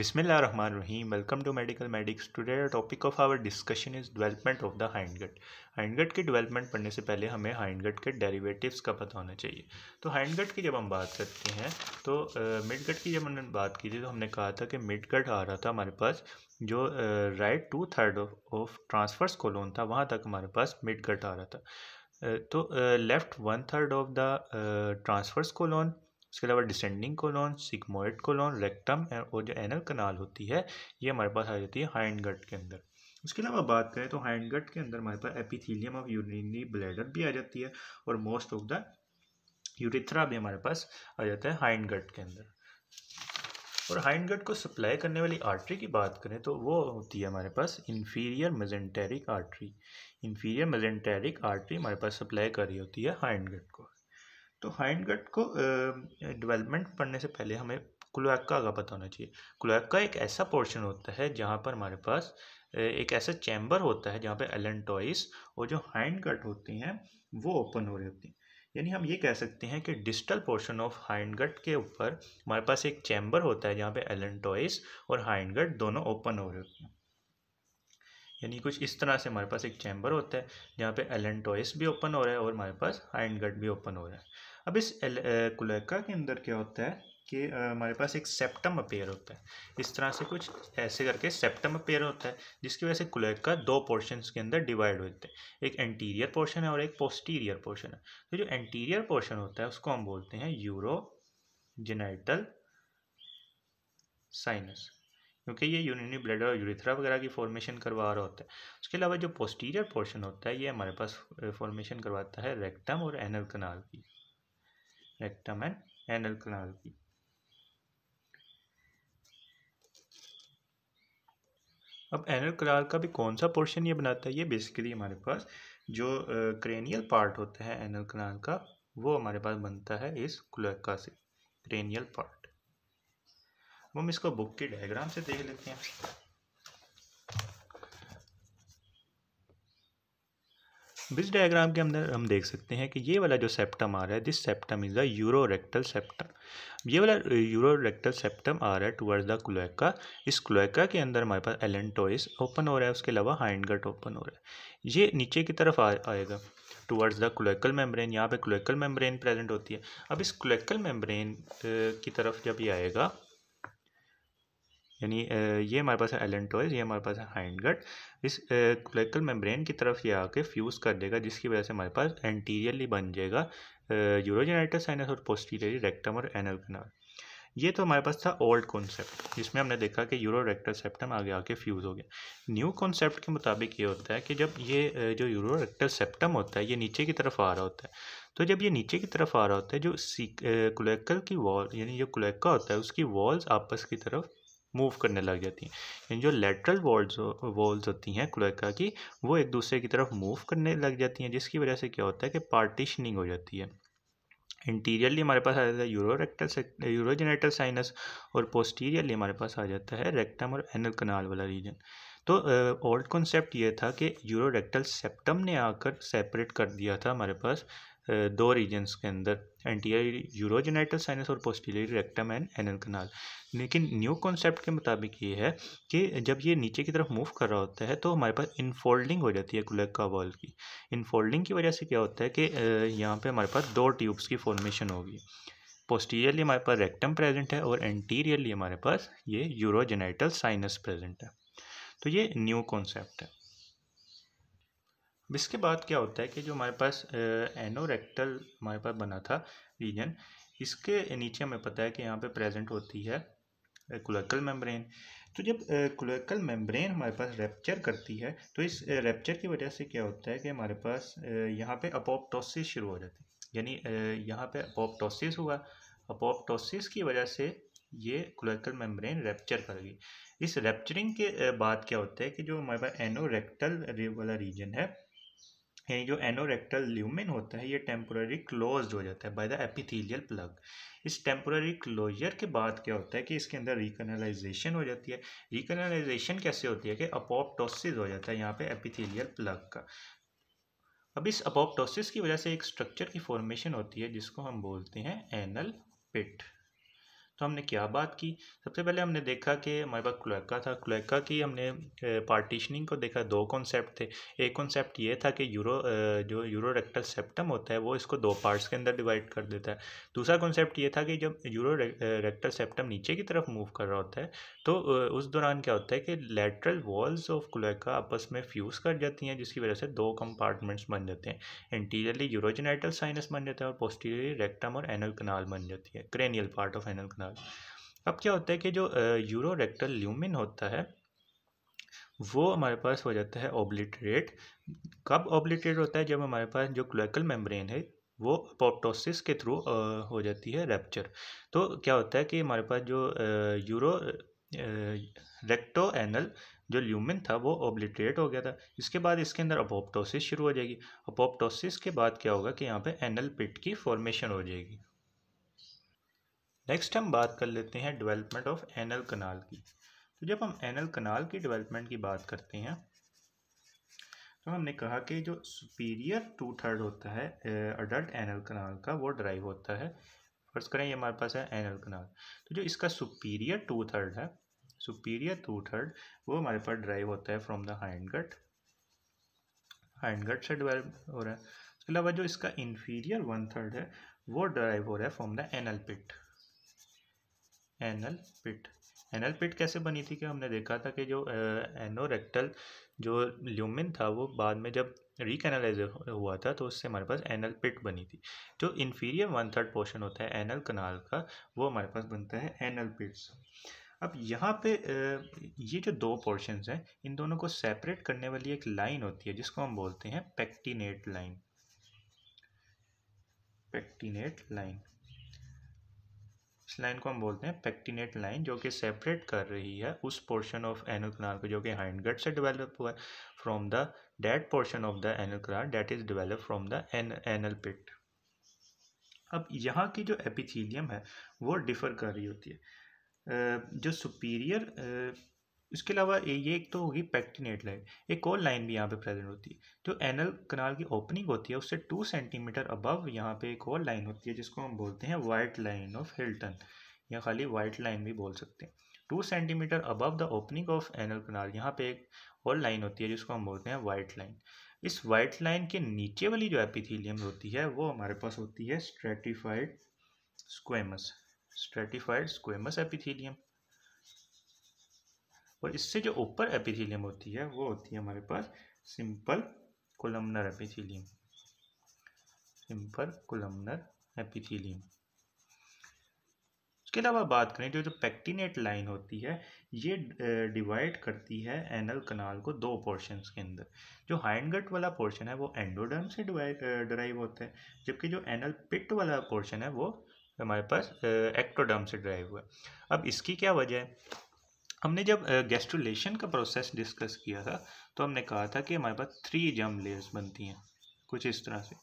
Bismillahirrahmanirrahim. Welcome to Medical Medics. Today the topic of our discussion is development of the hindgut. Hindgut के development पढ़ने से पहले हमें hindgut के derivatives का पता होना चाहिए तो हाइंडगट की जब हम बात करते हैं तो मिडगट की जब हमने बात की थी तो हमने कहा था कि मिडगट आ रहा था हमारे पास जो right two third of transverse colon था वहाँ तक हमारे पास मिडगट आ रहा था तो left one third of the transverse colon उसके अलावा descending colon sigmoid colon rectum और जो एनल कनाल होती है ये हमारे पास आ जाती है हाइंड गट के अंदर उसके अलावा बात करें तो हाइंड गट के अंदर हमारे पास एपिथीलियम ऑफ यूरिनरी ब्लैडर भी आ जाती है और मोस्ट ऑफ द यूरिथ्रा भी हमारे पास आ जाता है हाइंड गट के अंदर और हाइंड गट को सप्लाई करने वाली आर्टरी की बात करें तो वो होती है हमारे पास inferior mesenteric artery inferior mesenteric artery हमारे पास सप्लाई कर रही होती है हाइंड गट को तो हाइंड गट को डेवलपमेंट पढ़ने से पहले हमें क्लोएका का पता होना चाहिए क्लोएका एक ऐसा पोर्शन होता है जहाँ पर हमारे पास एक ऐसा चैम्बर होता है जहाँ पर एलन टॉइस और जो हाइंड गट होती हैं वो ओपन हो रही होती हैं यानी हम ये कह सकते हैं कि distal portion of hind gut के ऊपर हमारे पास एक चैम्बर होता है जहाँ पे एलन टॉइस और हाइंड गट दोनों ओपन हो रहे होते हैं यानी कुछ इस तरह से हमारे पास एक चैम्बर होता है जहाँ पे एलन टॉइस भी ओपन हो रहा है और हमारे पास हाइंड गट भी ओपन हो रहा है अब इस कुलेका के अंदर क्या होता है कि हमारे पास एक सेप्टम अपेयर होता है इस तरह से कुछ ऐसे करके सेप्टम अपेयर होता है जिसकी वजह से कुलेका दो पोर्शन के अंदर डिवाइड होते हैं एक एंटीरियर पोर्शन है और एक पोस्टीरियर पोर्शन है तो जो एंटीरियर पोर्शन होता है उसको हम बोलते हैं यूरो जेनाइटल साइनस क्योंकि ये यूनिनी ब्लडर और यूरिथ्रा वगैरह की फॉर्मेशन करवा रहा होता है उसके अलावा जो पोस्टीरियर पोर्शन होता है ये हमारे पास फॉर्मेशन करवाता है रेक्टम और एनल कनाल की rectum and anal canal की अब एनल करार का भी कौन सा पोर्शन ये बनाता है ये बेसिकली हमारे पास जो क्रेनियल पार्ट होता है एनल करार का वो हमारे पास बनता है इस क्लोका से क्रेनियल पार्ट हम इसको बुक के डायग्राम से देख लेते हैं ब्रिज डायग्राम के अंदर हम देख सकते हैं कि ये वाला जो सेप्टम आ रहा है this septum is the urorectal septum ये वाला यूरोरेक्टल सेप्टम आ रहा है टूवर्ड्स द क्लोएका इस क्लोएका के अंदर हमारे पास एलेंटोइस ओपन हो रहा है उसके अलावा हाइंडगट ओपन हो रहा है ये नीचे की तरफ आ, आएगा टूवर्ड्स द क्लोएकल मेम्ब्रेन यहाँ पे क्लोएकल मेम्ब्रेन प्रेजेंट होती है अब इस क्लोएकल मेम्ब्रेन की तरफ जब ये आएगा यानी ये हमारे पास है एलेंटोइज ये हमारे पास है हाइंडगट इस क्लेकल मेम्ब्रेन की तरफ ये आके फ्यूज़ कर देगा जिसकी वजह से हमारे पास एंटीरियरली बन जाएगा यूरोजेनाइटस साइनस और पोस्टीरियरली रेक्टम और एनल कनाल ये तो हमारे पास था ओल्ड कॉन्सेप्ट जिसमें हमने देखा कि यूरो रेक्टल सेप्टम आगे आके फ्यूज़ हो गया न्यू कॉन्सेप्ट के मुताबिक ये होता है कि जब ये जो यूरो रेक्टल सेप्टम होता है ये नीचे की तरफ आ रहा होता है तो जब ये नीचे की तरफ आ रहा होता है जो सी की वॉल यानी जो कुलेका होता है उसकी वॉल्स आपस की तरफ मूव करने लग जाती हैं जो लेटरल वॉल्स वॉल्स होती हैं क्लोएका की वो एक दूसरे की तरफ मूव करने लग जाती हैं जिसकी वजह से क्या होता है कि पार्टिशनिंग हो जाती है इंटीरियरली हमारे पास आ जाता है यूरोरेक्टल यूरोजेनेटल साइनस और पोस्टीरियरली हमारे पास आ जाता है रेक्टम और एनल कनाल वाला रीजन तो ओल्ड कॉन्सेप्ट ये था कि यूरोरेक्टल सेप्टम ने आकर सेपरेट कर दिया था हमारे पास दो रीजन्स के अंदर एंटीआई यूरोजेनाइटल साइनस और posterior rectum and anal canal लेकिन न्यू कॉन्सेप्ट के मुताबिक ये है कि जब ये नीचे की तरफ मूव कर रहा होता है तो हमारे पास इनफोल्डिंग हो जाती है का वॉल की इनफोल्डिंग की वजह से क्या होता है कि यहाँ पे हमारे पास दो ट्यूब्स की फॉर्मेशन होगी पोस्टीरियरली हमारे पास रेक्टम प्रेजेंट है और एंटीरियरली हमारे पास ये यूरोजेनाइटल साइनस प्रेजेंट है तो ये न्यू कॉन्सेप्ट है इसके बाद क्या होता है कि जो हमारे पास एनोरेक्टल हमारे पास बना था रीजन इसके नीचे हमें पता है कि यहाँ पे प्रेजेंट होती है कुलकल मेम्ब्रेन तो जब कुलकल मेम्ब्रेन हमारे पास रेप्चर करती है तो इस रैप्चर की वजह से क्या होता है कि हमारे पास यहाँ पे अपोपटोसिस शुरू हो जाती है यानी यहाँ पे अपोपटोसिस हुआ अपोपटोसिस की वजह से ये क्लोकल मेम्ब्रेन रेप्चर कर गई इस रेप्चरिंग के बाद क्या होता है कि जो हमारे पास एनोरेक्टल वाला रीजन है यानी जो एनोरेक्टल ल्यूमिन होता है ये टेम्पोरेरी क्लोज हो जाता है बाय द एपिथेलियल प्लग इस टेम्पोरेरी क्लोजर के बाद क्या होता है कि इसके अंदर रिकनलाइजेशन हो जाती है रिकनलाइजेशन कैसे होती है कि अपोप्टोसिस हो जाता है यहाँ पे एपिथेलियल प्लग का अब इस अपोप्टोसिस की वजह से एक स्ट्रक्चर की फॉर्मेशन होती है जिसको हम बोलते हैं एनल पिट तो हमने क्या बात की सबसे पहले हमने देखा कि हमारे पास क्लोएका था क्लोएका की हमने पार्टीशनिंग को देखा दो कॉन्सेप्ट थे एक कॉन्सेप्ट ये था कि यूरो जो यूरोरेक्टल सेप्टम होता है वो इसको दो पार्ट्स के अंदर डिवाइड कर देता है दूसरा कॉन्सेप्ट ये था कि जब यूरो रेक्टल सेप्टम नीचे की तरफ मूव कर रहा होता है तो उस दौरान क्या होता है कि लेटरल वॉल्स ऑफ क्लोएका आपस में फ्यूज़ कर जाती हैं जिसकी वजह से दो कंपार्टमेंट्स बन जाते हैं इंटीरियरली यूरोजेनाइटल साइनस बन जाता है और पोस्टीरियरली रेक्टम और एनल कनाल बन जाती है cranial part of anal canal नाग अब क्या होता है कि जो यूरो रेक्टल ल्यूमिन होता है वो हमारे पास हो जाता है ओब्लिटरेट कब ओब्लिटरेट होता है जब हमारे पास जो क्लोकल मेम्ब्रेन है वो अपोप्टोसिस के थ्रू हो जाती है रैप्चर तो क्या होता है कि हमारे पास जो यूरो रेक्टो एनल जो ल्यूमिन था वो ओब्लिटरेट हो गया था इसके बाद इसके अंदर अपोप्टोसिस शुरू हो जाएगी अपोप्टोसिस के बाद क्या होगा कि यहाँ पे एनल पिट की फॉर्मेशन हो जाएगी नेक्स्ट हम बात कर लेते हैं डेवलपमेंट ऑफ एनल कनाल की तो जब हम एनल कनाल की डेवलपमेंट की बात करते हैं तो हमने कहा कि जो सुपीरियर टू थर्ड होता है अडल्ट एनल कनाल का वो ड्राइव होता है फर्ज करें ये हमारे पास है एनल कनाल तो जो इसका सुपीरियर टू थर्ड है सुपीरियर टू थर्ड वो हमारे पास ड्राइव होता है from the hind gut hind gut से डिवेल्प हो रहा है इसके अलावा जो इसका इन्फीरियर वन थर्ड है वो ड्राइव हो रहा है from the anal pit anal pit anal pit कैसे बनी थी कि हमने देखा था कि जो एनोरेक्टल जो ल्यूमिन था वो बाद में जब रिकेनालाइज हुआ था तो उससे हमारे पास एनल पिट बनी थी जो इन्फीरियर वन थर्ड पोर्शन होता है एनल कनाल का वो हमारे पास बनता है एनल पिट्स अब यहाँ पे ये जो दो पोर्शंस हैं इन दोनों को सेपरेट करने वाली एक लाइन होती है जिसको हम बोलते हैं pectinate line pectinate line line को हम बोलते हैं पेक्टिनेट लाइन जो कि सेपरेट कर रही है उस पोर्शन ऑफ एनल क्लार को जो कि हाइंडगट से डेवलप हुआ है from the that portion of the anal that is develop from the anal pit अब यहाँ की जो एपिथीलियम है वो डिफ़र कर रही होती है जो सुपीरियर इसके अलावा ये एक तो होगी पैक्टिनेट लाइन एक और लाइन भी यहाँ पे प्रेजेंट होती है जो एनल कनाल की ओपनिंग होती है उससे टू सेंटीमीटर अबव यहाँ पे एक और लाइन होती है जिसको हम बोलते हैं वाइट लाइन ऑफ हिल्टन या खाली वाइट लाइन भी बोल सकते हैं two centimetre above the opening of anal canal यहाँ पे एक और लाइन होती है जिसको हम बोलते हैं वाइट लाइन इस वाइट लाइन के नीचे वाली जो एपिथीलियम होती है वो हमारे पास होती है stratified squamous stratified squamous epithelium और इससे जो ऊपर एपिथीलियम होती है वो होती है हमारे पास simple columnar epithelium simple columnar epithelium इसके अलावा बात करें जो जो पैक्टिनेट लाइन होती है ये डिवाइड करती है एनल कनाल को दो पोर्शंस के अंदर जो हाइंडगट वाला पोर्शन है वो एंडोडर्म से डराइव होता है जबकि जो एनल पिट वाला पोर्शन है वो हमारे पास एक्टोडर्म से डराइव हुआ है अब इसकी क्या वजह है हमने जब गैस्ट्रोलेशन का प्रोसेस डिस्कस किया था तो हमने कहा था कि हमारे पास थ्री जम लेयर्स बनती हैं कुछ इस तरह से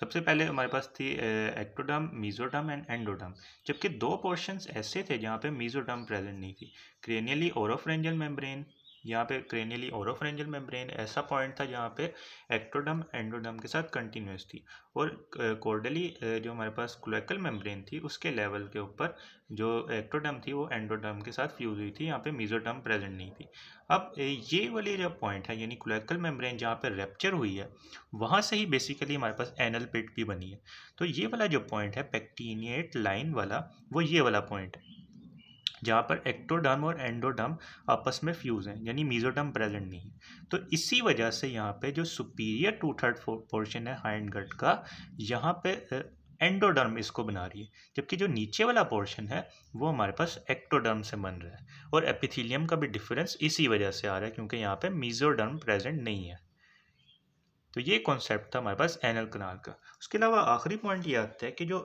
सबसे पहले हमारे पास थी एक्टोडम मीजोडम एंड एंडोडम जबकि दो पोर्शंस ऐसे थे जहाँ पे मीजोडम प्रेजेंट नहीं थी क्रेनियली ओरोफ्रेंजल मेम्ब्रेन यहाँ पे क्रेनियली ओरोफ्रेंजल मेम्ब्रेन ऐसा पॉइंट था जहाँ पे एक्ट्रोडम एंड्रोडम के साथ कंटिन्यूस थी और कोर्डली जो हमारे पास क्लोकल मेम्ब्रेन थी उसके लेवल के ऊपर जो एक्ट्रोडम थी वो एंड्रोडम के साथ फ्यूज हुई थी यहाँ पे मीजोडम प्रेजेंट नहीं थी अब ये वाली जो पॉइंट है यानी क्लोकल मेम्ब्रेन जहाँ पर रेप्चर हुई है वहाँ से ही बेसिकली हमारे पास एनल पिट भी बनी है तो ये वाला जो पॉइंट है पैक्टीनिएट लाइन वाला वो ये वाला पॉइंट है जहाँ पर एक्टोडर्म और एंडोडर्म आपस में फ्यूज़ हैं यानी मीजोडर्म प्रेजेंट नहीं है तो इसी वजह से यहाँ पे जो सुपीरियर टू थर्ड पोर्शन है हाइंड गट का यहाँ पे एंडोडर्म इसको बना रही है जबकि जो नीचे वाला पोर्शन है वो हमारे पास एक्टोडर्म से बन रहा है और एपिथीलियम का भी डिफरेंस इसी वजह से आ रहा है क्योंकि यहाँ पर मीजोडर्म प्रेजेंट नहीं है तो ये कॉन्सेप्ट था हमारे पास एनल कनाल का उसके अलावा आखिरी पॉइंट ये आता है कि जो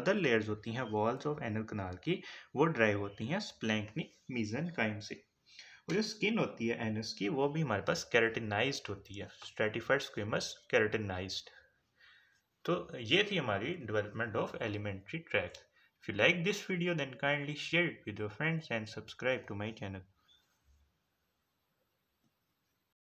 अदर लेयर्स होती हैं वॉल्स ऑफ एनल कनाल की वो ड्राइव होती हैं स्प्लैंकनी मीजन काइम से और जो स्किन होती है एनस की वो भी हमारे पास कैरेटिनाइज होती है स्ट्रेटिफाइड स्क्विमस कैरेटिनाइज तो ये थी हमारी development of alimentary tract if you like this video then kindly share it with your friends and subscribe to my